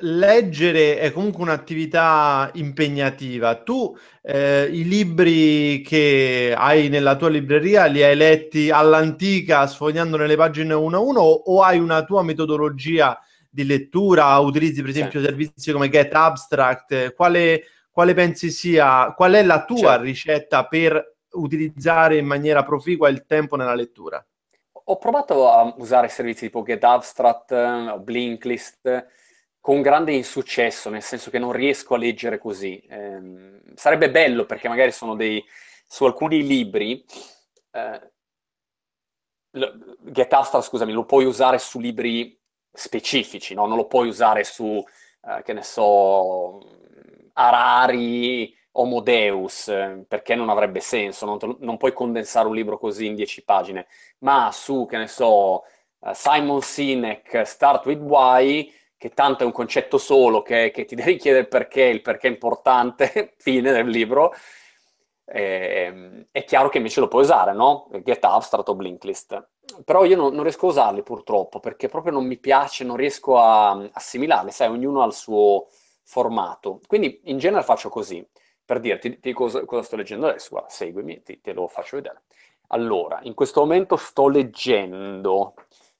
leggere è comunque un'attività impegnativa. Tu eh, i libri che hai nella tua libreria li hai letti all'antica sfogliando nelle pagine uno a uno o hai una tua metodologia di lettura? Utilizzi per esempio certo. servizi come Get Abstract? Quale, quale, pensi sia, qual è la tua certo. ricetta per utilizzare in maniera proficua il tempo nella lettura? Ho provato a usare servizi tipo Get Abstract Blinklist con grande insuccesso, nel senso che non riesco a leggere così. Eh, sarebbe bello perché magari sono dei... su alcuni libri... Eh, Get Astra, scusami, lo puoi usare su libri specifici, no? Non lo puoi usare su, eh, che ne so, Arari, Homo Deus, perché non avrebbe senso, non, lo, non, puoi condensare un libro così in dieci pagine, ma su, che ne so, eh, Simon Sinek, Start With Why, che tanto è un concetto solo che, che ti devi chiedere il perché, il perché è importante, fine del libro, eh, è chiaro che invece lo puoi usare, no? Get abstract o Blinklist. Però io non, non, riesco a usarli purtroppo perché proprio non mi piace, non riesco a assimilarli, sai, ognuno ha il suo formato. Quindi in genere faccio così, per dirti ti cosa, cosa sto leggendo adesso, guarda, seguimi, ti, te lo faccio vedere. Allora, in questo momento sto leggendo,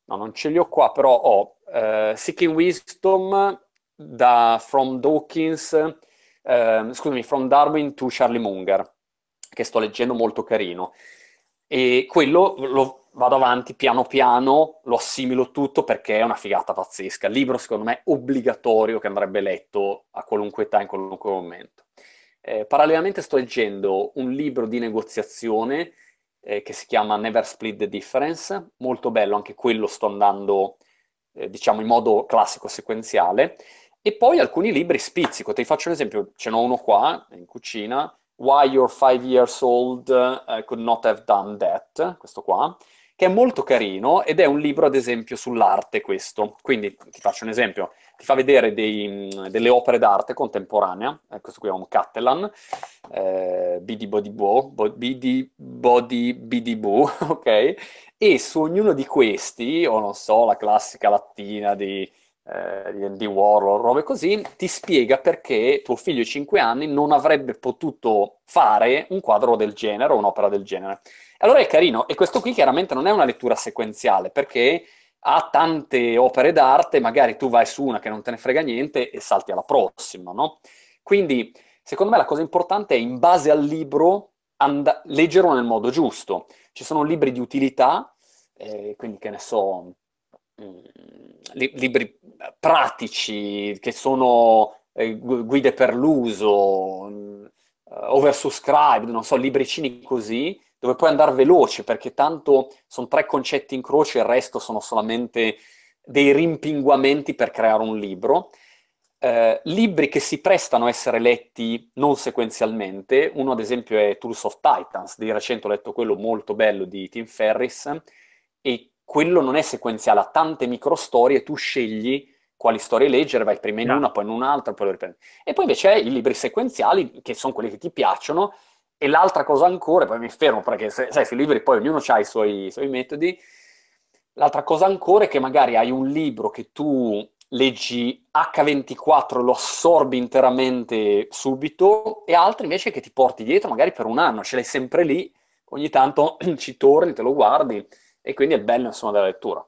no, non ce li ho qua, però ho uh, eh, Seeking Wisdom da From Dawkins, uh, scusami, From Darwin to Charlie Munger, che sto leggendo molto carino. E quello lo vado avanti piano piano, lo assimilo tutto perché è una figata pazzesca. Il libro, secondo me, obbligatorio che andrebbe letto a qualunque età, in qualunque momento. Eh, parallelamente sto leggendo un libro di negoziazione eh, che si chiama Never Split the Difference, molto bello, anche quello sto andando eh, diciamo in modo classico sequenziale, e poi alcuni libri spizzico. Ti faccio un esempio, ce n'ho uno qua in cucina, Why Your Five Years Old uh, Could Not Have Done That, questo qua, che è molto carino ed è un libro, ad esempio, sull'arte questo. Quindi ti faccio un esempio, ti fa vedere dei, delle opere d'arte contemporanea, eh, questo qui è un Catalan, eh, BD Body Bo, Bo, ok? E su ognuno di questi, o non so, la classica lattina di eh, di Warhol, robe così, ti spiega perché tuo figlio di 5 anni non avrebbe potuto fare un quadro del genere o un'opera del genere. Allora è carino, e questo qui chiaramente non è una lettura sequenziale, perché ha tante opere d'arte, magari tu vai su una che non te ne frega niente e salti alla prossima, no? Quindi, secondo me la cosa importante è, in base al libro, and- leggerlo nel modo giusto. Ci sono libri di utilità, eh, quindi che ne so, mh, mm, li- libri pratici che sono eh, guide per l'uso, eh, oversubscribed, non so, libricini così, dove puoi andare veloce perché tanto sono tre concetti in croce, il resto sono solamente dei rimpinguamenti per creare un libro. Eh, libri che si prestano a essere letti non sequenzialmente, uno ad esempio è Tools of Titans, di recente ho letto quello molto bello di Tim Ferriss, e quello non è sequenziale, ha tante microstorie, tu scegli quali storie leggere, vai prima in no. una, poi in un'altra, poi lo riprendi. E poi invece i libri sequenziali, che sono quelli che ti piacciono, e l'altra cosa ancora, poi mi fermo perché se, sai, sui libri poi ognuno ha i suoi, i suoi metodi, l'altra cosa ancora è che magari hai un libro che tu leggi H24, lo assorbi interamente subito, e altri invece che ti porti dietro magari per un anno, ce l'hai sempre lì, ogni tanto ci torni, te lo guardi. E quindi è bello insomma della lettura.